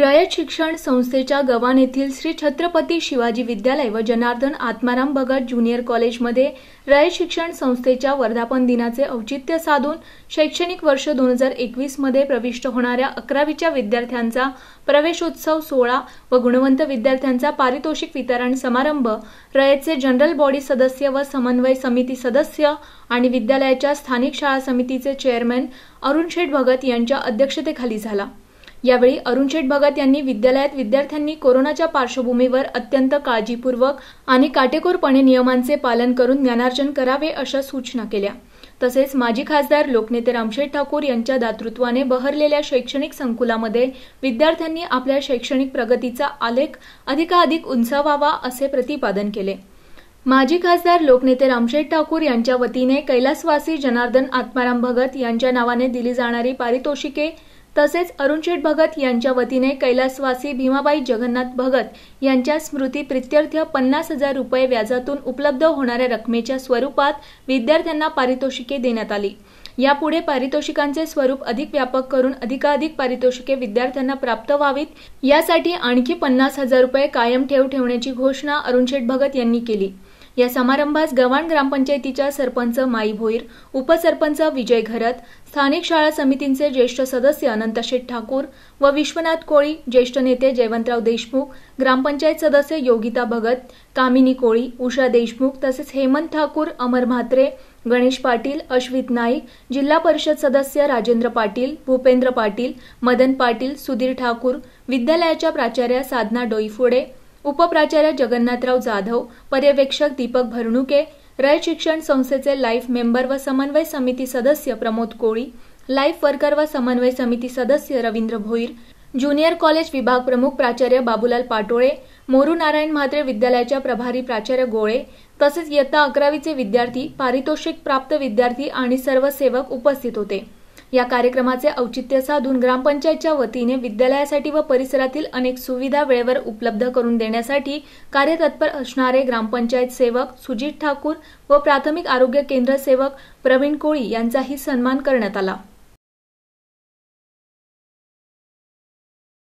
रयत शिक्षण संस्थेच्या गवान येथील श्री छत्रपती शिवाजी विद्यालय व जनार्दन आत्माराम भगत ज्युनियर कॉलेजमध्ये रयत शिक्षण संस्थेच्या वर्धापन दिनाचे औचित्य साधून शैक्षणिक वर्ष दोन हजार एकवीसमध्ये प्रविष्ट होणाऱ्या अकरावीच्या विद्यार्थ्यांचा प्रवेशोत्सव सोहळा व गुणवंत विद्यार्थ्यांचा पारितोषिक वितरण समारंभ रयतचे जनरल बॉडी सदस्य व समन्वय समिती सदस्य आणि विद्यालयाच्या स्थानिक शाळा समितीचे चेअरमॅन अरुण शेठ भगत यांच्या अध्यक्षतेखाली झाला यावेळी अरुण शेठ भगत यांनी विद्यालयात विद्यार्थ्यांनी कोरोनाच्या पार्श्वभूमीवर अत्यंत काळजीपूर्वक आणि काटेकोरपणे नियमांचे पालन करून ज्ञानार्जन करावे अशा सूचना केल्या तसेच माजी खासदार लोकनेते रामशेठ ठाकूर यांच्या दातृत्वाने बहरलेल्या शैक्षणिक संकुलामध्ये विद्यार्थ्यांनी आपल्या शैक्षणिक प्रगतीचा आलेख अधिकाधिक उंचावावा असे प्रतिपादन केले माजी खासदार लोकनेते रामशेठ ठाकूर यांच्या वतीने कैलासवासी जनार्दन आत्माराम भगत यांच्या नावाने दिली जाणारी पारितोषिके तसेच अरुणशेठ भगत यांच्या वतीने कैलासवासी भीमाबाई जगन्नाथ भगत यांच्या स्मृती प्रित्यर्थ पन्नास हजार रुपये व्याजातून उपलब्ध होणाऱ्या रकमेच्या स्वरूपात विद्यार्थ्यांना पारितोषिके देण्यात आली यापुढे पारितोषिकांचे स्वरूप अधिक व्यापक करून अधिकाधिक पारितोषिके विद्यार्थ्यांना प्राप्त व्हावीत यासाठी आणखी पन्नास हजार रुपये कायम ठेव ठेवण्याची घोषणा अरुणशेठ भगत यांनी केली या समारंभास गव्हाण ग्रामपंचायतीच्या सरपंच माई भोईर उपसरपंच विजय घरत स्थानिक शाळा समितींचे ज्येष्ठ सदस्य अनंतशेठ ठाकूर व विश्वनाथ कोळी ज्येष्ठ नेते जयवंतराव देशमुख ग्रामपंचायत सदस्य योगिता भगत कामिनी कोळी उषा देशमुख तसेच हेमंत ठाकूर अमर म्हात्रे गणेश पाटील अश्वित नाईक जिल्हा परिषद सदस्य राजेंद्र पाटील भूपेंद्र पाटील मदन पाटील सुधीर ठाकूर विद्यालयाच्या प्राचार्या साधना डोईफोडे उपप्राचार्य जगन्नाथराव जाधव पर्यवेक्षक दीपक भरणुके रय शिक्षण संस्थेचे लाईफ मेंबर व समन्वय समिती सदस्य प्रमोद कोळी लाईफ वर्कर व समन्वय समिती सदस्य रवींद्र भोईर ज्युनियर कॉलेज विभाग प्रमुख प्राचार्य बाबूलाल पाटोळे मोरू नारायण म्हात्रे विद्यालयाच्या प्रभारी प्राचार्य गोळे तसेच इयत्ता अकरावीचे विद्यार्थी पारितोषिक प्राप्त विद्यार्थी आणि सर्व सेवक उपस्थित होते या कार्यक्रमाचे औचित्य साधून ग्रामपंचायतच्या वतीने विद्यालयासाठी व परिसरातील अनेक सुविधा वेळेवर उपलब्ध करून देण्यासाठी कार्यतत्पर असणारे ग्रामपंचायत सेवक सुजित ठाकूर व प्राथमिक आरोग्य केंद्र सेवक प्रवीण कोळी यांचाही सन्मान करण्यात आला